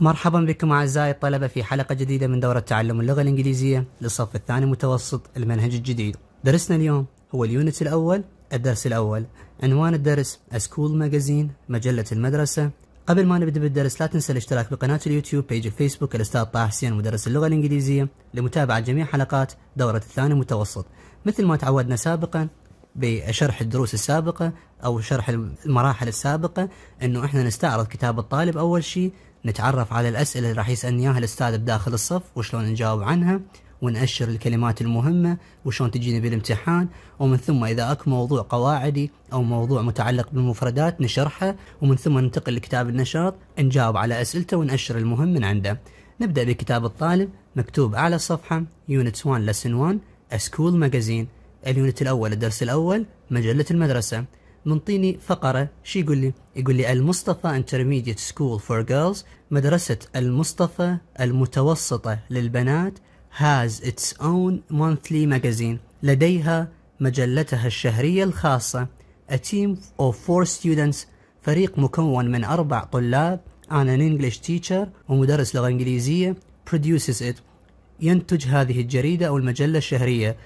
مرحبا بكم أعزائي الطلبة في حلقة جديدة من دورة تعلم اللغة الإنجليزية للصف الثاني متوسط المنهج الجديد درسنا اليوم هو اليونت الأول الدرس الأول عنوان الدرس سكول ماجازين مجلة المدرسة قبل ما نبدأ بالدرس لا تنسى الاشتراك بقناة اليوتيوب بيج الفيسبوك الأستاذ طه حسين مدرس اللغة الإنجليزية لمتابعة جميع حلقات دورة الثاني متوسط مثل ما تعودنا سابقا بشرح الدروس السابقة أو شرح المراحل السابقة أنه إحنا نستعرض كتاب الطالب أول شيء نتعرف على الأسئلة اللي راح يسألني إياها الأستاذ بداخل الصف وشلون نجاوب عنها ونأشر الكلمات المهمة وشلون تجيني بالامتحان ومن ثم إذا أكو موضوع قواعدي أو موضوع متعلق بالمفردات نشرحه ومن ثم ننتقل لكتاب النشاط نجاوب على أسئلته ونأشر المهم من عنده نبدأ بكتاب الطالب مكتوب على الصفحة Unit 1 Lesson 1 A School Magazine اليونت الأول الدرس الأول مجلة المدرسة منطيني فقرة شي يقول لي يقول لي المصطفى Intermediate School for Girls مدرسة المصطفى المتوسطة للبنات has its own monthly magazine لديها مجلتها الشهرية الخاصة A team of four students فريق مكون من أربع طلاب and an English teacher ومدرس لغة إنجليزية produces it ينتج هذه الجريدة أو المجلة الشهرية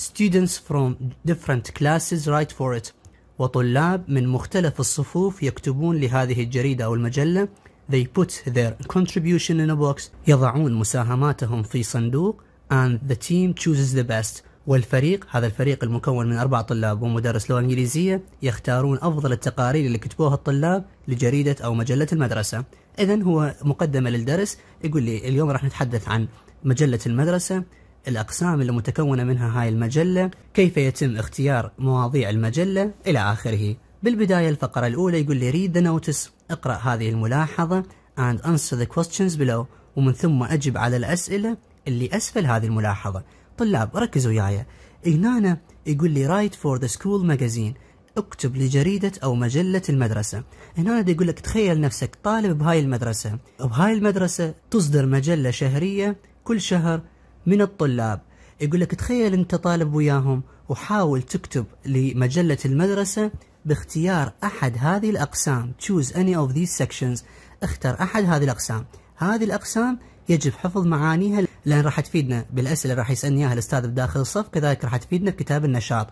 Students from different classes write for it وطلاب من مختلف الصفوف يكتبون لهذه الجريدة أو المجلة They put their contribution in a box يضعون مساهماتهم في صندوق and the team chooses the best والفريق هذا الفريق المكون من أربع طلاب ومدرس لغة إنجليزية يختارون أفضل التقارير اللي كتبوها الطلاب لجريدة أو مجلة المدرسة إذا هو مقدمة للدرس يقول لي اليوم راح نتحدث عن مجلة المدرسة الأقسام اللي متكونة منها هاي المجلة كيف يتم اختيار مواضيع المجلة إلى آخره بالبداية الفقرة الأولى يقول لي read the notice اقرأ هذه الملاحظة and answer the questions below ومن ثم أجب على الأسئلة اللي أسفل هذه الملاحظة طلاب ركزوا وياي هنا يقول لي write for the school magazine اكتب لجريدة أو مجلة المدرسة هنا يقول لك تخيل نفسك طالب بهاي المدرسة بهاي المدرسة تصدر مجلة شهرية كل شهر من الطلاب يقول لك تخيل انت طالب وياهم وحاول تكتب لمجلة المدرسة باختيار احد هذه الاقسام choose any of these sections اختر احد هذه الاقسام هذه الاقسام يجب حفظ معانيها لان راح تفيدنا بالاسئله اللي راح يسالني اياها الاستاذ بداخل الصف كذلك راح تفيدنا بكتاب النشاط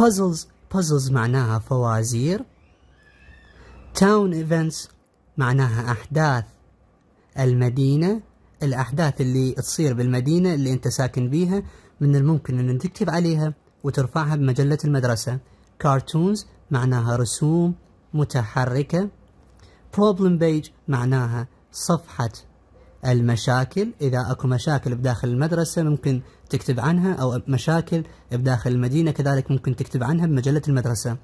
puzzles puzzles معناها فوازير town events معناها احداث المدينه الأحداث اللي تصير بالمدينة اللي أنت ساكن بيها من الممكن أن تكتب عليها وترفعها بمجلة المدرسة كارتونز معناها رسوم متحركة problem page معناها صفحة المشاكل إذا أكو مشاكل بداخل المدرسة ممكن تكتب عنها أو مشاكل بداخل المدينة كذلك ممكن تكتب عنها بمجلة المدرسة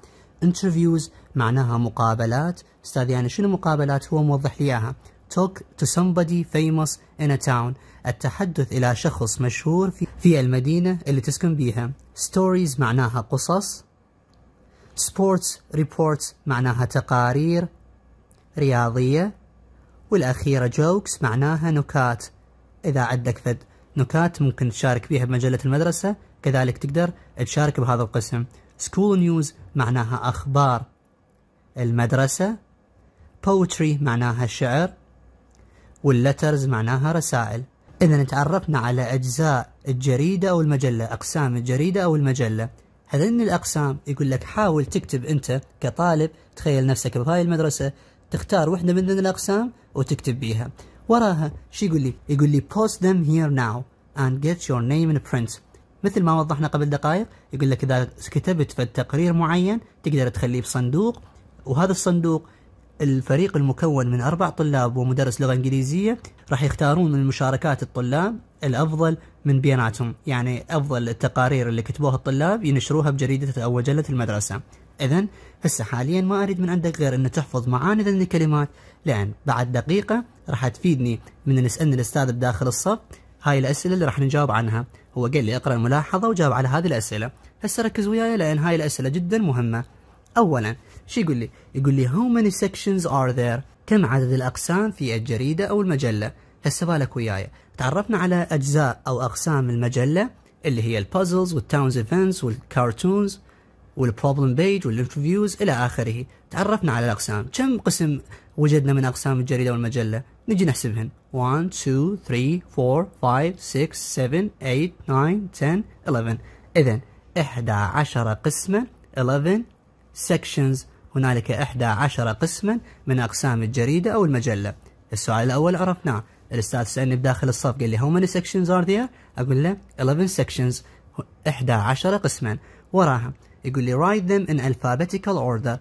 interviews معناها مقابلات أستاذ يعني شنو مقابلات هو موضح لي إياها talk to somebody famous in a town التحدث إلى شخص مشهور في, في المدينة اللي تسكن بيها stories معناها قصص sports reports معناها تقارير رياضية والأخيرة jokes معناها نكات إذا عندك فد نكات ممكن تشارك بها بمجلة المدرسة كذلك تقدر تشارك بهذا القسم school news معناها أخبار المدرسة poetry معناها الشعر واللترز معناها رسائل إذا تعرفنا على أجزاء الجريدة أو المجلة أقسام الجريدة أو المجلة هذين الأقسام يقول لك حاول تكتب أنت كطالب تخيل نفسك بهاي المدرسة تختار واحدة من الأقسام وتكتب بيها وراها شو يقول لي يقول لي post them here now and get your name in print مثل ما وضحنا قبل دقائق يقول لك إذا كتبت في التقرير معين تقدر تخليه بصندوق وهذا الصندوق الفريق المكون من أربع طلاب ومدرس لغة إنجليزية راح يختارون من مشاركات الطلاب الأفضل من بياناتهم يعني أفضل التقارير اللي كتبوها الطلاب ينشروها بجريدة أو وجلة المدرسة إذا هسه حاليا ما أريد من عندك غير أن تحفظ معاني ذن الكلمات لأن بعد دقيقة راح تفيدني من أن يسألني الأستاذ بداخل الصف هاي الأسئلة اللي راح نجاوب عنها هو قال لي اقرأ الملاحظة وجاوب على هذه الأسئلة هسه ركز وياي لأن هاي الأسئلة جدا مهمة أولا شو يقول لي يقول لي how many sections are there كم عدد الأقسام في الجريدة أو المجلة هسه بالك وياي تعرفنا على أجزاء أو أقسام المجلة اللي هي البازلز والتاونز ايفنتس والكارتونز والبروبلم بيج والانترفيوز الى اخره تعرفنا على الاقسام كم قسم وجدنا من اقسام الجريده والمجله نجي نحسبهن 1 2 3 4 5 6 7 8 9 10 11 اذا 11 قسمة 11 sections هنالك 11 قسما من أقسام الجريدة أو المجلة السؤال الأول عرفناه الأستاذ سألني بداخل الصف قال لي هاو ماني سكشنز ار there أقول له 11 سكشنز 11 قسما وراها يقول لي write them in alphabetical order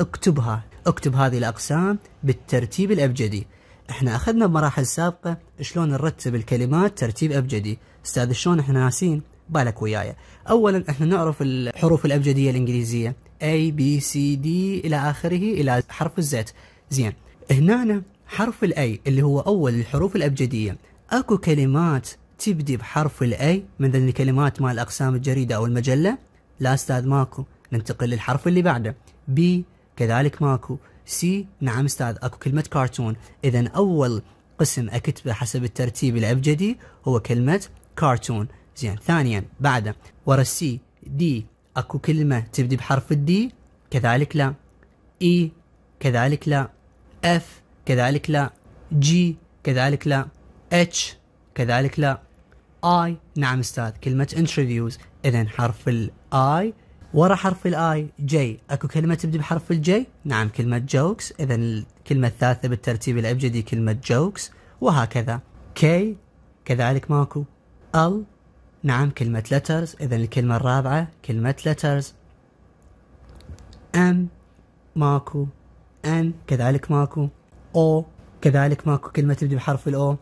اكتبها اكتب هذه الأقسام بالترتيب الأبجدي احنا اخذنا بمراحل سابقة شلون نرتب الكلمات ترتيب أبجدي استاذ شلون احنا ناسين بالك وياي اولا احنا نعرف الحروف الابجديه الانجليزيه A B C D الى اخره الى حرف الزيت زين هنا حرف الاي اللي هو اول الحروف الابجديه اكو كلمات تبدي بحرف الاي مثل الكلمات مال اقسام الجريده او المجله لا استاذ ماكو ننتقل للحرف اللي بعده بي كذلك ماكو سي نعم استاذ اكو كلمه كارتون اذا اول قسم اكتبه حسب الترتيب الابجدي هو كلمه كارتون زين ثانيا بعده ورا السي دي اكو كلمة تبدي بحرف الدي كذلك لا اي e، كذلك لا اف كذلك لا جي كذلك لا اتش كذلك لا اي نعم استاذ كلمة انترفيوز اذا حرف الاي ورا حرف الاي جي اكو كلمة تبدي بحرف الجي نعم كلمة جوكس اذا الكلمة الثالثة بالترتيب الابجدي كلمة جوكس وهكذا كي كذلك ماكو ال نعم كلمة letters إذا الكلمة الرابعة كلمة letters أم ماكو أن كذلك ماكو أو كذلك ماكو كلمة تبدأ بحرف الأو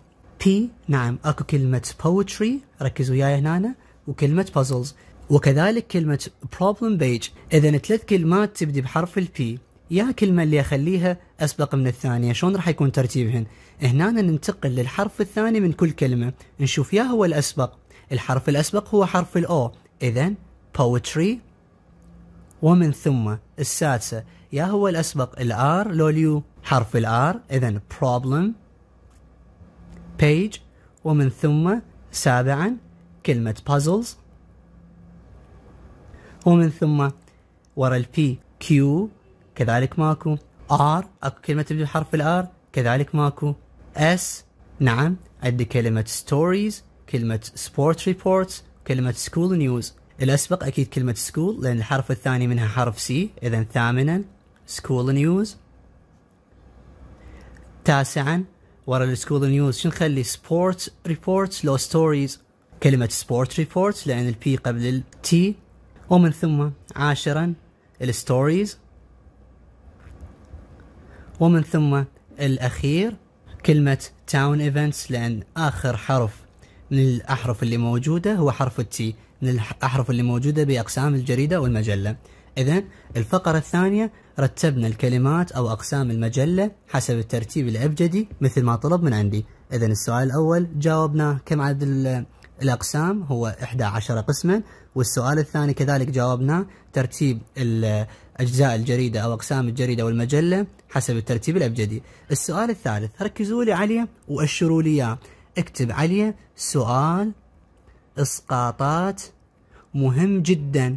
بي نعم أكو كلمة poetry ركزوا وياي هنا وكلمة puzzles وكذلك كلمة problem page إذا ثلاث كلمات تبدي بحرف البي يا كلمة اللي أخليها أسبق من الثانية شلون راح يكون ترتيبهن هنا ننتقل للحرف الثاني من كل كلمة نشوف يا هو الأسبق الحرف الأسبق هو حرف الأو إذا poetry ومن ثم السادسة يا هو الأسبق الآر لو اليو حرف الآر إذا problem page ومن ثم سابعا كلمة puzzles ومن ثم ورا البي كيو كذلك ماكو ار اكو كلمة تبدأ بحرف الار كذلك ماكو اس نعم عندي كلمة stories كلمة سبورت ريبورتس وكلمة سكول نيوز الأسبق أكيد كلمة سكول لأن الحرف الثاني منها حرف سي إذا ثامنا سكول نيوز تاسعا ورا السكول نيوز شو نخلي سبورت ريبورتس لو ستوريز كلمة سبورت ريبورتس لأن البي قبل التي ومن ثم عاشرا الستوريز ومن ثم الأخير كلمة تاون ايفنتس لأن آخر حرف من الأحرف اللي موجودة هو حرف التي من الأحرف اللي موجودة بأقسام الجريدة والمجلة إذا الفقرة الثانية رتبنا الكلمات أو أقسام المجلة حسب الترتيب الأبجدي مثل ما طلب من عندي إذا السؤال الأول جاوبناه كم عدد الأقسام هو 11 قسما والسؤال الثاني كذلك جاوبناه ترتيب أجزاء الجريدة أو أقسام الجريدة والمجلة حسب الترتيب الأبجدي السؤال الثالث ركزوا لي عليه وأشروا لي إياه اكتب عليه سؤال اسقاطات مهم جدا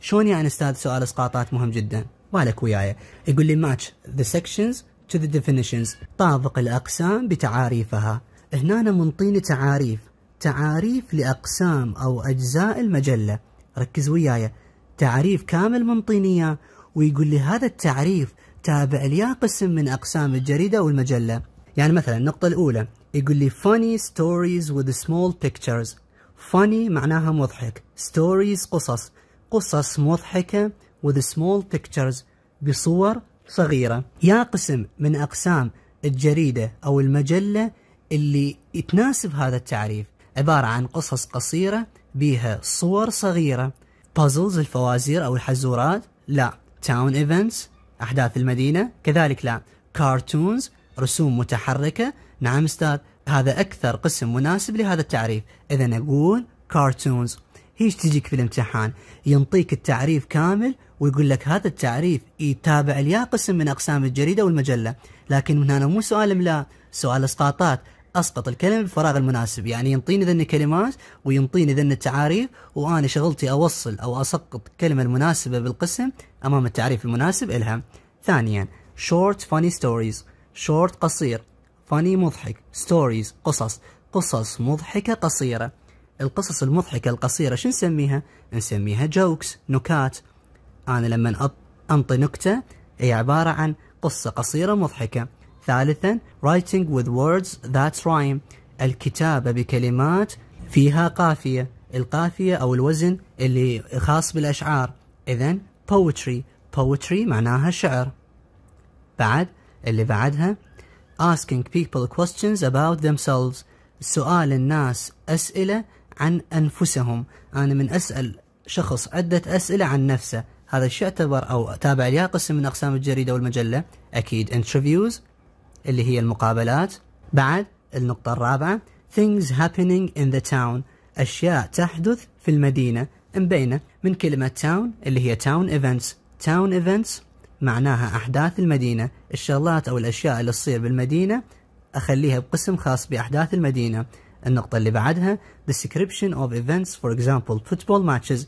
شلون يعني استاذ سؤال اسقاطات مهم جدا بالك وياي يقول لي ماتش ذا سكشنز تو ذا ديفينيشنز طابق الاقسام بتعاريفها هنا منطيني تعاريف تعاريف لاقسام او اجزاء المجله ركز وياي تعريف كامل منطيني ويقول لي هذا التعريف تابع ليا قسم من اقسام الجريده والمجله يعني مثلا النقطه الاولى يقول لي funny stories with small pictures funny معناها مضحك stories قصص قصص مضحكة with small pictures بصور صغيرة يا قسم من أقسام الجريدة أو المجلة اللي يتناسب هذا التعريف عبارة عن قصص قصيرة بها صور صغيرة بازلز الفوازير أو الحزورات لا تاون ايفنتس أحداث المدينة كذلك لا كارتونز رسوم متحركة نعم استاذ هذا اكثر قسم مناسب لهذا التعريف اذا اقول كارتونز هيش تجيك في الامتحان ينطيك التعريف كامل ويقول لك هذا التعريف يتابع ليا قسم من اقسام الجريده والمجله لكن من هنا مو سؤال املاء سؤال اسقاطات اسقط الكلمه بالفراغ المناسب يعني ينطيني ذن الكلمات وينطيني ذن التعاريف وانا شغلتي اوصل او اسقط الكلمه المناسبه بالقسم امام التعريف المناسب الها ثانيا short funny stories short قصير فاني مضحك ستوريز قصص قصص مضحكة قصيرة القصص المضحكة القصيرة شو نسميها؟ نسميها جوكس نكات أنا لما أنطي نكتة هي عبارة عن قصة قصيرة مضحكة ثالثا writing with words that rhyme الكتابة بكلمات فيها قافية القافية أو الوزن اللي خاص بالأشعار إذا poetry poetry معناها شعر بعد اللي بعدها asking people questions about themselves سؤال الناس أسئلة عن أنفسهم أنا من أسأل شخص عدة أسئلة عن نفسه هذا الشيء اعتبر أو تابع لها قسم من أقسام الجريدة والمجلة أكيد interviews اللي هي المقابلات بعد النقطة الرابعة things happening in the town أشياء تحدث في المدينة مبينة من كلمة town اللي هي town events town events معناها أحداث المدينة الشغلات أو الأشياء اللي تصير بالمدينة أخليها بقسم خاص بأحداث المدينة النقطة اللي بعدها description of events for example football matches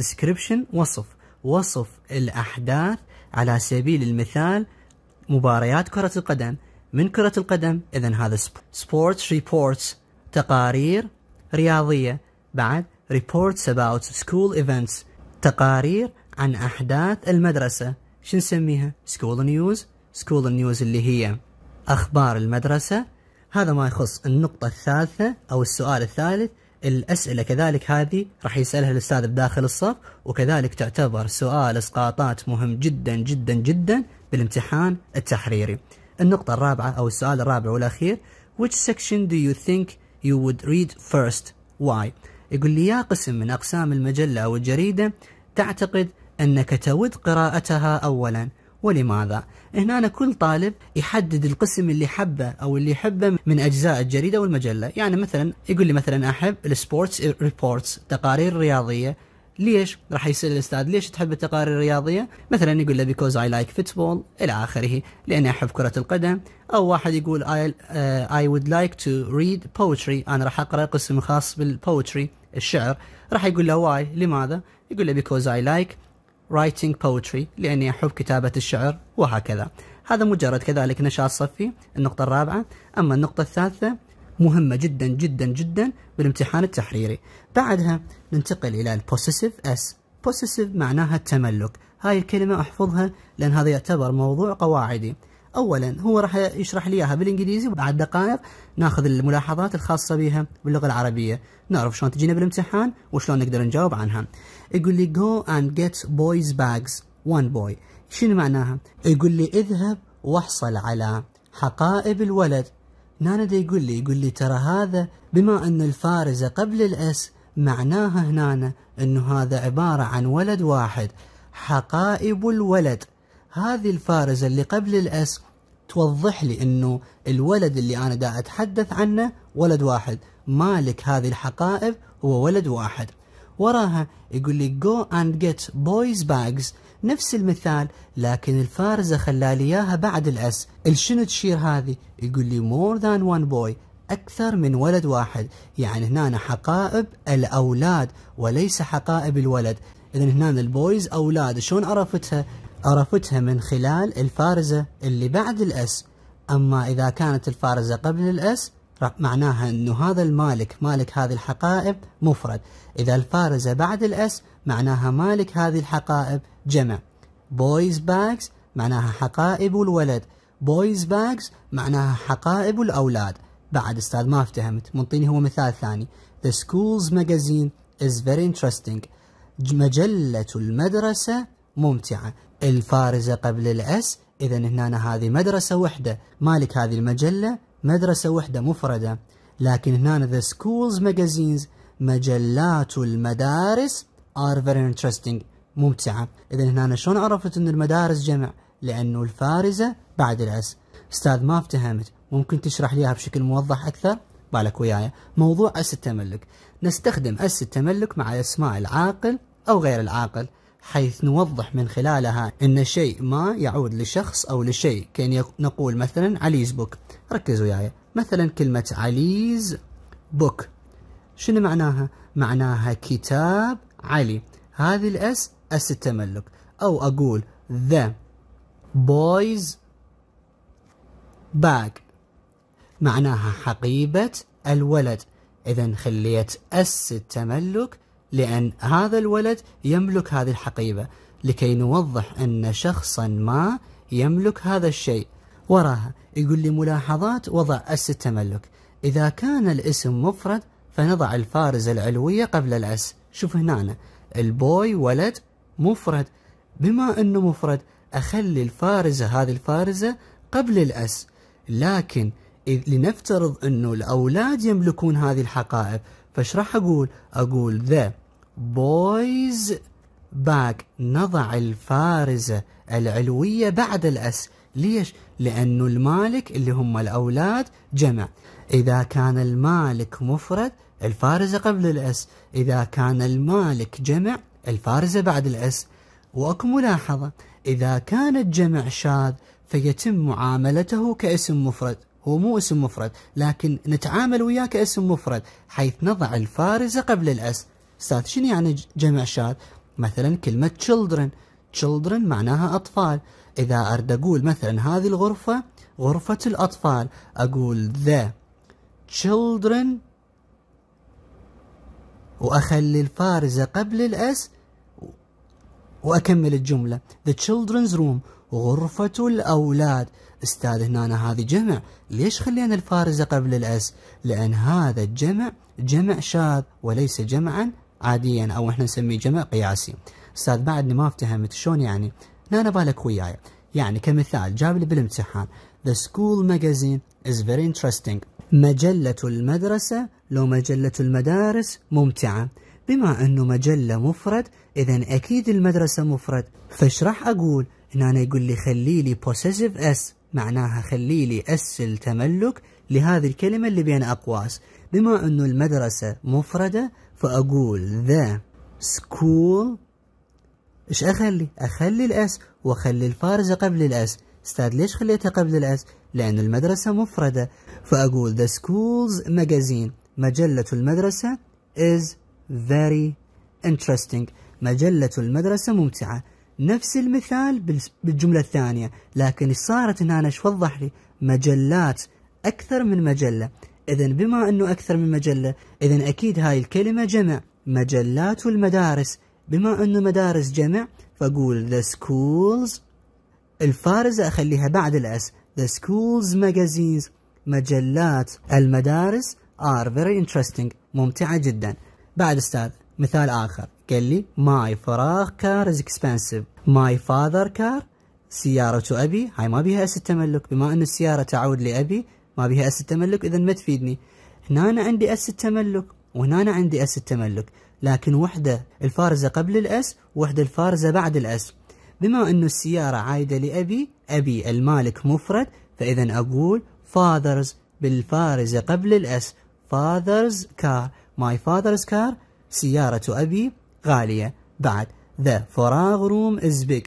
description وصف وصف الأحداث على سبيل المثال مباريات كرة القدم من كرة القدم إذا هذا sports reports تقارير رياضية بعد reports about school events تقارير عن أحداث المدرسة شو نسميها سكول نيوز سكول نيوز اللي هي أخبار المدرسة هذا ما يخص النقطة الثالثة أو السؤال الثالث الأسئلة كذلك هذه راح يسألها الأستاذ بداخل الصف وكذلك تعتبر سؤال إسقاطات مهم جدا جدا جدا بالامتحان التحريري النقطة الرابعة أو السؤال الرابع والأخير which section do you think you would read first why يقول لي يا قسم من أقسام المجلة أو الجريدة تعتقد أنك تود قراءتها أولا ولماذا؟ هنا كل طالب يحدد القسم اللي حبه أو اللي يحبه من أجزاء الجريدة والمجلة يعني مثلا يقول لي مثلا أحب السبورتس ريبورتس تقارير رياضية ليش؟ راح يسأل الأستاذ ليش تحب التقارير الرياضية؟ مثلا يقول له بيكوز أي لايك فوتبول إلى آخره لأني أحب كرة القدم أو واحد يقول أي وود لايك تو ريد بوتري أنا راح أقرأ قسم خاص بالبوتري الشعر راح يقول له واي لماذا؟ يقول له بيكوز أي like writing poetry لأني أحب كتابة الشعر وهكذا هذا مجرد كذلك نشاط صفي النقطة الرابعة أما النقطة الثالثة مهمة جدا جدا جدا بالامتحان التحريري بعدها ننتقل إلى possessive اس possessive معناها التملك هاي الكلمة أحفظها لأن هذا يعتبر موضوع قواعدي اولا هو راح يشرح لي اياها بالانجليزي وبعد دقائق ناخذ الملاحظات الخاصه بها باللغه العربيه نعرف شلون تجينا بالامتحان وشلون نقدر نجاوب عنها يقول لي جو اند جيت بويز باجز وان بوي شنو معناها يقول لي اذهب واحصل على حقائب الولد نانا يقول لي يقول لي ترى هذا بما ان الفارزه قبل الاس معناها هنا انه هذا عباره عن ولد واحد حقائب الولد هذه الفارزة اللي قبل الأس توضح لي أنه الولد اللي أنا دا أتحدث عنه ولد واحد مالك هذه الحقائب هو ولد واحد وراها يقول لي go and get boys bags نفس المثال لكن الفارزة خلالي إياها بعد الأس الشنو تشير هذه يقول لي more than one boy أكثر من ولد واحد يعني هنا حقائب الأولاد وليس حقائب الولد اذا هنا البويز اولاد شلون عرفتها؟ عرفتها من خلال الفارزه اللي بعد الاس اما اذا كانت الفارزه قبل الاس معناها انه هذا المالك مالك هذه الحقائب مفرد اذا الفارزه بعد الاس معناها مالك هذه الحقائب جمع بويز باكس معناها حقائب الولد بويز باكس معناها حقائب الاولاد بعد استاذ ما افتهمت منطيني هو مثال ثاني The school's magazine is very interesting مجلة المدرسة ممتعة الفارزة قبل الأس إذا هنا هذه مدرسة وحدة مالك هذه المجلة مدرسة وحدة مفردة لكن هنا the schools magazines مجلات المدارس are very interesting ممتعة إذا هنا شلون عرفت أن المدارس جمع لأنه الفارزة بعد الأس أستاذ ما افتهمت ممكن تشرح ليها بشكل موضح أكثر بالك وياي موضوع أس التملك نستخدم أس التملك مع الاسماء العاقل أو غير العاقل حيث نوضح من خلالها أن شيء ما يعود لشخص أو لشيء كأن نقول مثلا عليز بوك ركزوا وياي مثلا كلمة عليز بوك شنو معناها؟ معناها كتاب علي هذه الأس أس التملك أو أقول ذا بويز باك معناها حقيبة الولد إذا خليت أس التملك لأن هذا الولد يملك هذه الحقيبة لكي نوضح أن شخصا ما يملك هذا الشيء وراها يقول لي ملاحظات وضع أس التملك إذا كان الاسم مفرد فنضع الفارز العلوية قبل الأس شوف هنا البوي ولد مفرد بما أنه مفرد أخلي الفارزة هذه الفارزة قبل الأس لكن لنفترض انه الاولاد يملكون هذه الحقائب فايش راح اقول؟ اقول ذا بويز باك نضع الفارزه العلويه بعد الاس ليش؟ لانه المالك اللي هم الاولاد جمع اذا كان المالك مفرد الفارزه قبل الاس اذا كان المالك جمع الفارزه بعد الاس واكو ملاحظه اذا كان الجمع شاذ فيتم معاملته كاسم مفرد هو مو اسم مفرد لكن نتعامل وياه كاسم مفرد حيث نضع الفارزة قبل الأس استاذ شنو يعني جمع شاذ مثلا كلمة children children معناها أطفال إذا أرد أقول مثلا هذه الغرفة غرفة الأطفال أقول the children وأخلي الفارزة قبل الأس وأكمل الجملة the children's room غرفة الأولاد استاذ هنا هذه جمع ليش خلينا الفارزة قبل الأس لأن هذا الجمع جمع شاذ وليس جمعا عاديا أو احنا نسميه جمع قياسي استاذ بعدني ما افتهمت شلون يعني نانا بالك وياي يعني كمثال جاب لي بالامتحان The school magazine is very interesting مجلة المدرسة لو مجلة المدارس ممتعة بما أنه مجلة مفرد إذا أكيد المدرسة مفرد فايش راح أقول هنا أنا يقول لي خلي لي possessive s معناها خلي لي s التملك لهذه الكلمة اللي بين أقواس بما أنه المدرسة مفردة فأقول the school إيش أخلي؟ أخلي الأس وأخلي الفارزة قبل الأس استاذ ليش خليتها قبل الأس؟ لأن المدرسة مفردة فأقول the school's magazine مجلة المدرسة is very interesting مجلة المدرسة ممتعة نفس المثال بالجملة الثانية لكن صارت هنا ايش وضح لي مجلات أكثر من مجلة إذا بما أنه أكثر من مجلة إذا أكيد هاي الكلمة جمع مجلات والمدارس بما أنه مدارس جمع فأقول the schools الفارزة أخليها بعد الأس the schools magazines مجلات المدارس are very interesting ممتعة جدا بعد أستاذ مثال آخر قال لي ماي فراغ كار از اكسبنسيف ماي فاذر كار سيارة أبي هاي ما بيها أس التملك بما أن السيارة تعود لأبي ما بيها أس التملك إذا ما تفيدني هنا أنا عندي أس التملك وهنا أنا عندي أس التملك لكن وحدة الفارزة قبل الأس وحدة الفارزة بعد الأس بما أن السيارة عايدة لأبي أبي المالك مفرد فإذا أقول فاذرز بالفارزة قبل الأس فاذرز كار ماي فاذرز كار سيارة أبي غالية بعد the فراغ روم is big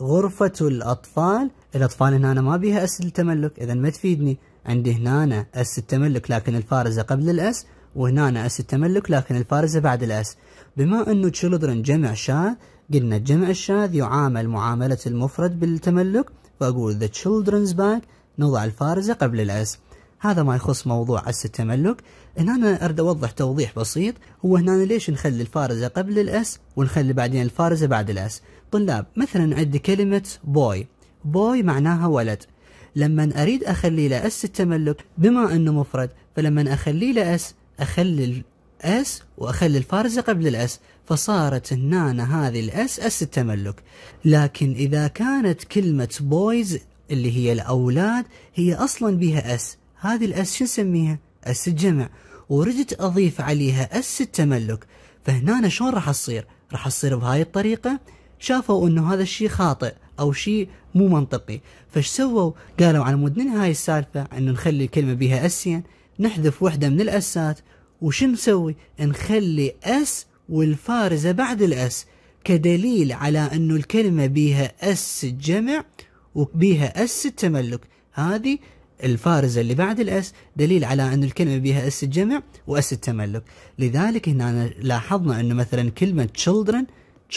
غرفة الأطفال الأطفال هنا ما بيها أس التملك إذا ما تفيدني عندي هنا أس التملك لكن الفارزة قبل الأس وهنا أس التملك لكن الفارزة بعد الأس بما أنه children جمع شاذ قلنا الجمع الشاذ يعامل معاملة المفرد بالتملك فأقول the children's bag نضع الفارزة قبل الأس هذا ما يخص موضوع عس التملك هنا أنا أرد أوضح توضيح بسيط هو هنا ليش نخلي الفارزة قبل الأس ونخلي بعدين الفارزة بعد الأس طلاب مثلا عندي كلمة بوي بوي معناها ولد لما أريد أخلي له أس التملك بما أنه مفرد فلما أخلي له أس أخلي الأس واخلي الفارزه قبل الاس فصارت هنا هذه الاس اس التملك لكن اذا كانت كلمه بويز اللي هي الاولاد هي اصلا بها اس هذه الاس شو نسميها؟ اس الجمع ورجت اضيف عليها اس التملك فهنا شلون راح تصير؟ راح تصير بهاي الطريقه شافوا انه هذا الشيء خاطئ او شيء مو منطقي فش سووا؟ قالوا على مود هاي السالفه انه نخلي الكلمه بها اسين نحذف وحده من الاسات وش نسوي؟ نخلي اس والفارزه بعد الاس كدليل على انه الكلمه بها اس الجمع وبها اس التملك هذه الفارزة اللي بعد الاس دليل على أن الكلمة بها اس الجمع واس التملك لذلك هنا لاحظنا أنه مثلا كلمة children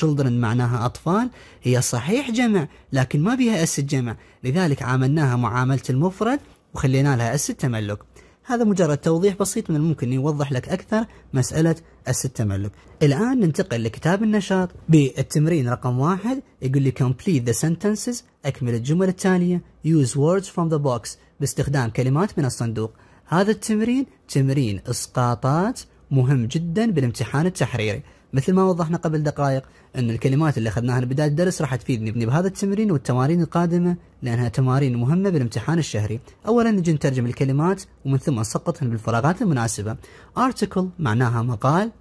children معناها أطفال هي صحيح جمع لكن ما بها اس الجمع لذلك عاملناها معاملة المفرد وخلينا لها اس التملك هذا مجرد توضيح بسيط من الممكن يوضح لك أكثر مسألة الست تملك الآن ننتقل لكتاب النشاط بالتمرين رقم واحد يقول لي complete the sentences أكمل الجمل التالية use words from the box باستخدام كلمات من الصندوق هذا التمرين تمرين إسقاطات مهم جدا بالامتحان التحريري مثل ما وضحنا قبل دقائق أن الكلمات اللي أخذناها بداية الدرس راح تفيدني بهذا التمرين والتمارين القادمة لأنها تمارين مهمة بالامتحان الشهري أولا نجي نترجم الكلمات ومن ثم نسقطهن بالفراغات المناسبة article معناها مقال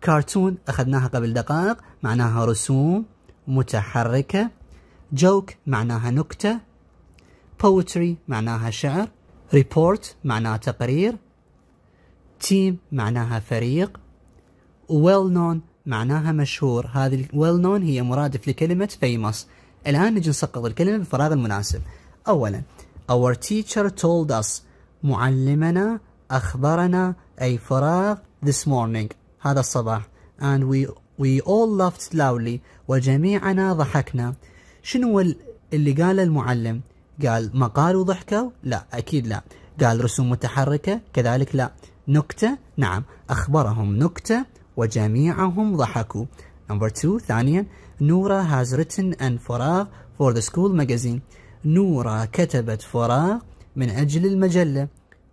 كارتون أخذناها قبل دقائق معناها رسوم متحركة جوك معناها نكتة poetry معناها شعر report معناها تقرير team معناها فريق ويل نون معناها مشهور هذه ويل نون هي مرادف لكلمة فيموس الآن نجي نسقط الكلمة بالفراغ المناسب أولا our teacher told us معلمنا أخبرنا أي فراغ this morning هذا الصباح and we we all laughed loudly وجميعنا ضحكنا شنو اللي قال المعلم قال مقال وضحكة لا أكيد لا قال رسوم متحركة كذلك لا نكتة نعم أخبرهم نكتة وجميعهم ضحكوا. Number two ثانيا نورا has written an فراغ for the school magazine. نورا كتبت فراغ من أجل المجلة.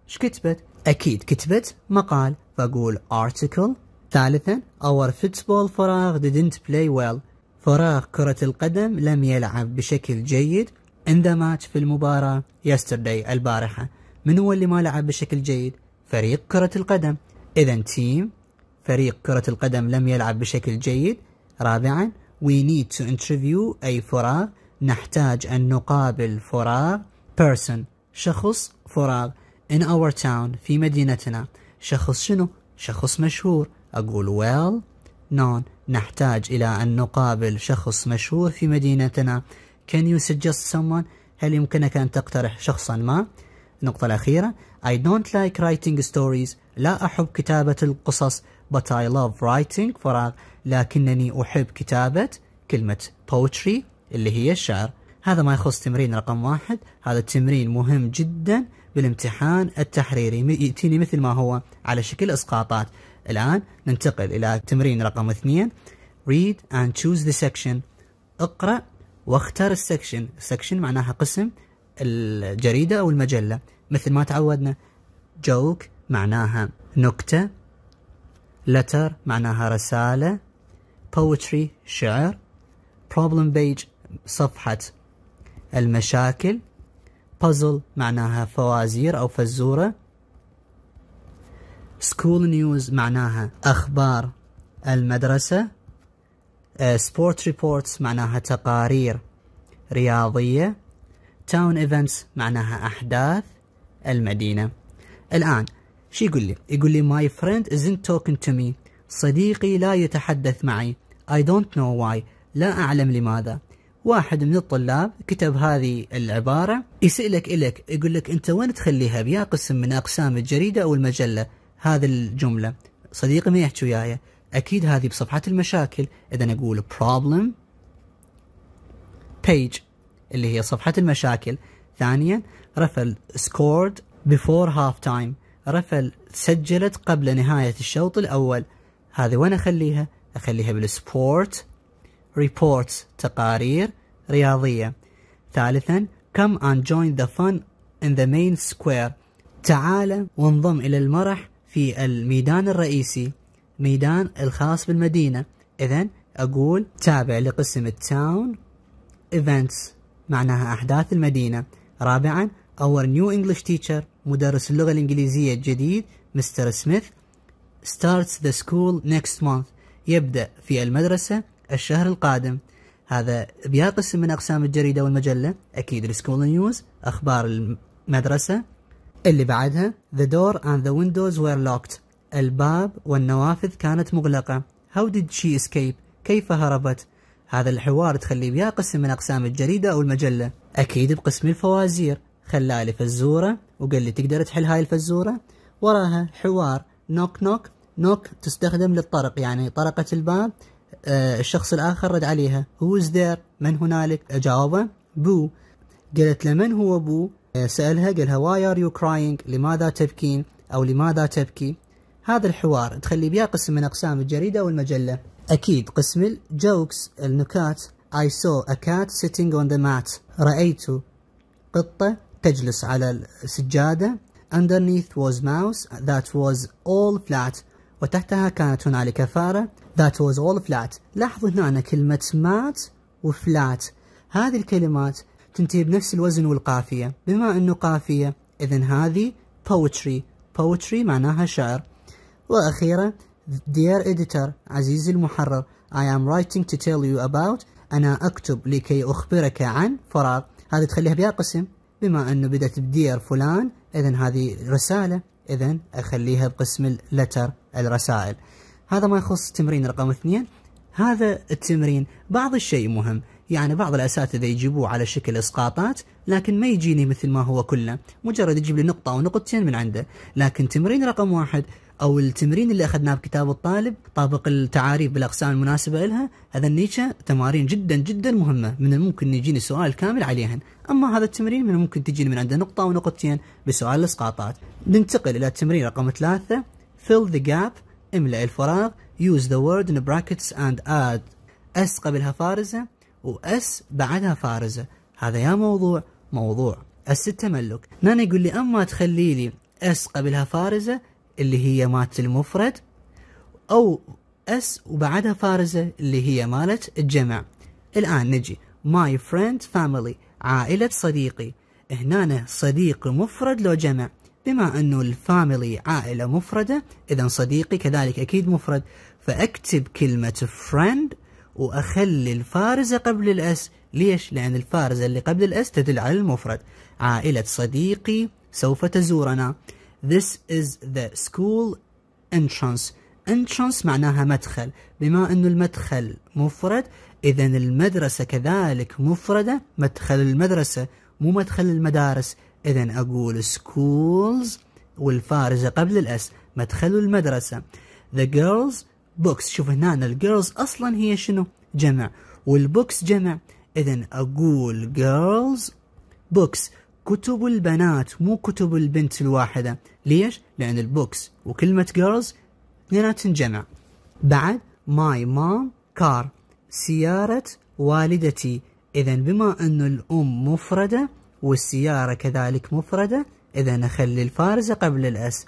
ايش كتبت؟ أكيد كتبت مقال فأقول article. ثالثا our football فراغ didn't play well. فراغ كرة القدم لم يلعب بشكل جيد. In the match في المباراة yesterday البارحة. من هو اللي ما لعب بشكل جيد؟ فريق كرة القدم. إذا team فريق كرة القدم لم يلعب بشكل جيد رابعا we need to interview a فراغ نحتاج أن نقابل فراغ person شخص فراغ in our town في مدينتنا شخص شنو؟ شخص مشهور أقول well نون نحتاج إلى أن نقابل شخص مشهور في مدينتنا can you suggest someone هل يمكنك أن تقترح شخصا ما؟ النقطة الأخيرة I don't like writing stories لا أحب كتابة القصص but I love writing فراغ لكنني أحب كتابة كلمة poetry اللي هي الشعر هذا ما يخص تمرين رقم واحد هذا التمرين مهم جدا بالامتحان التحريري يأتيني مثل ما هو على شكل إسقاطات الآن ننتقل إلى تمرين رقم اثنين read and choose the section اقرأ واختار السكشن السكشن معناها قسم الجريدة أو المجلة مثل ما تعودنا جوك معناها نكتة letter معناها رسالة poetry شعر problem page صفحة المشاكل puzzle معناها فوازير أو فزورة school news معناها أخبار المدرسة آه، sport reports معناها تقارير رياضية town events معناها أحداث المدينة الآن شو يقول لي؟ يقول لي ماي فريند isn't talking to me صديقي لا يتحدث معي I don't know why لا أعلم لماذا واحد من الطلاب كتب هذه العبارة يسألك إلك يقول لك أنت وين تخليها بيا قسم من أقسام الجريدة أو المجلة هذه الجملة صديقي ما يحكي وياي أكيد هذه بصفحة المشاكل إذا أقول problem page اللي هي صفحة المشاكل ثانيا رفل scored before half time رفل سجلت قبل نهاية الشوط الأول هذه وين أخليها؟ أخليها بالسبورت ريبورت تقارير رياضية ثالثا come and join the fun in the main square تعال وانضم إلى المرح في الميدان الرئيسي ميدان الخاص بالمدينة إذا أقول تابع لقسم التاون events معناها أحداث المدينة رابعا our new English teacher مدرس اللغة الإنجليزية الجديد مستر سميث starts the school next month يبدأ في المدرسة الشهر القادم هذا بيا قسم من أقسام الجريدة والمجلة أكيد السكول نيوز أخبار المدرسة اللي بعدها the door and the windows were locked الباب والنوافذ كانت مغلقة how did she escape كيف هربت هذا الحوار تخليه بيا قسم من أقسام الجريدة أو المجلة أكيد بقسم الفوازير خلالي فزورة وقال لي تقدر تحل هاي الفزورة وراها حوار نوك نوك نوك تستخدم للطرق يعني طرقة الباب آه، الشخص الآخر رد عليها who's there من هنالك جاوبه بو قالت له من هو بو آه، سألها قالها why are you crying لماذا تبكين أو لماذا تبكي هذا الحوار تخلي بيا قسم من أقسام الجريدة والمجلة أكيد قسم الجوكس النكات I saw a cat sitting on the mat رأيت قطة تجلس على السجادة underneath was mouse that was all flat وتحتها كانت هنالك فارة that was all flat لاحظوا هنا أن كلمة مات وفلات هذه الكلمات تنتهي بنفس الوزن والقافية بما أنه قافية إذا هذه poetry poetry معناها شعر وأخيرا dear editor عزيزي المحرر I am writing to tell you about أنا أكتب لكي أخبرك عن فراغ هذه تخليها بها قسم بما انه بدأت بدير فلان اذا هذه رسالة اذا اخليها بقسم اللتر الرسائل هذا ما يخص تمرين رقم اثنين هذا التمرين بعض الشيء مهم يعني بعض الاساتذه يجيبوه على شكل اسقاطات لكن ما يجيني مثل ما هو كله مجرد يجيب لي نقطه او نقطتين من عنده لكن تمرين رقم واحد او التمرين اللي اخذناه بكتاب الطالب طابق التعاريف بالاقسام المناسبه لها هذا النيتشا تمارين جدا جدا مهمه من الممكن يجيني سؤال كامل عليهن اما هذا التمرين من الممكن تجيني من عنده نقطه او نقطتين بسؤال الاسقاطات ننتقل الى التمرين رقم ثلاثة fill the gap املأ الفراغ use the word in brackets and add اس قبلها فارزه واس بعدها فارزه هذا يا موضوع موضوع الست التملك نانا يقول لي اما تخلي لي اس قبلها فارزه اللي هي مالت المفرد او اس وبعدها فارزه اللي هي مالت الجمع الان نجي ماي فريند فاميلي عائله صديقي هنا صديق مفرد لو جمع بما انه الفاميلي عائله مفرده اذا صديقي كذلك اكيد مفرد فاكتب كلمه فريند واخلي الفارزه قبل الاس ليش؟ لأن الفارزة اللي قبل الأس تدل على المفرد عائلة صديقي سوف تزورنا This is the school entrance entrance معناها مدخل بما أنه المدخل مفرد إذا المدرسة كذلك مفردة مدخل المدرسة مو مدخل المدارس إذا أقول schools والفارزة قبل الأس مدخل المدرسة the girls books شوف هنا الجيرلز أصلا هي شنو جمع والبوكس جمع إذا أقول girls books كتب البنات مو كتب البنت الواحدة ليش؟ لأن البوكس وكلمة جيرلز هنا تنجمع بعد ماي مام كار سيارة والدتي إذا بما أن الأم مفردة والسيارة كذلك مفردة إذا أخلي الفارزة قبل الأس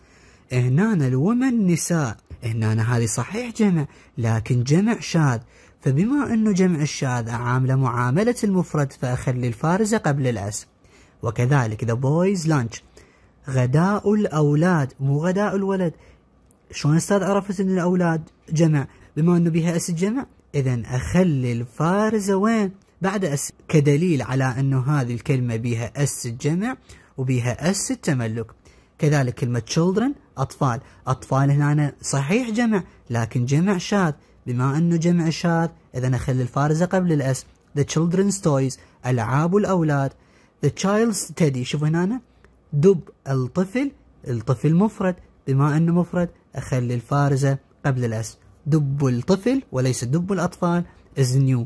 هنا الومن نساء هنا هذه صحيح جمع لكن جمع شاذ فبما أنه جمع الشاذ أعامله معاملة المفرد فأخلي الفارزة قبل الأس وكذلك ذا بويز لانش غداء الأولاد مو غداء الولد شلون أستاذ عرفت أن الأولاد جمع بما أنه بها أس الجمع إذا أخلي الفارزة وين بعد أس كدليل على أنه هذه الكلمة بها أس الجمع وبها أس التملك كذلك كلمة children أطفال أطفال هنا أنا صحيح جمع لكن جمع شاذ بما أنه جمع شاذ إذا أخلي الفارزة قبل الأس the children's toys ألعاب الأولاد The child steady شوفوا هنا دب الطفل الطفل مفرد بما أنه مفرد أخلي الفارزة قبل الأس دب الطفل وليس دب الأطفال is new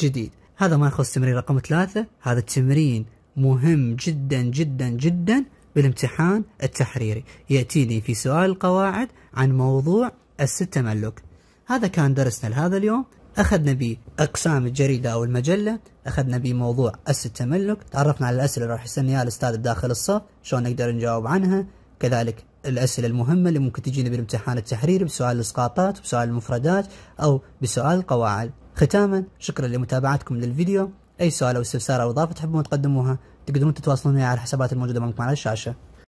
جديد هذا ما يخص تمرين رقم ثلاثة هذا التمرين مهم جدا جدا جدا بالامتحان التحريري يأتيني في سؤال القواعد عن موضوع الست تملك هذا كان درسنا لهذا اليوم اخذنا باقسام الجريده او المجله اخذنا بموضوع اس التملك تعرفنا على الاسئله اللي راح يستنيها الاستاذ بداخل الصف شلون نقدر نجاوب عنها كذلك الاسئله المهمه اللي ممكن تجينا بالامتحان التحريري بسؤال الاسقاطات بسؤال المفردات او بسؤال القواعد ختاما شكرا لمتابعتكم للفيديو اي سؤال او استفسار او اضافه تحبون تقدموها تقدرون تتواصلون معي على الحسابات الموجوده امامكم على الشاشه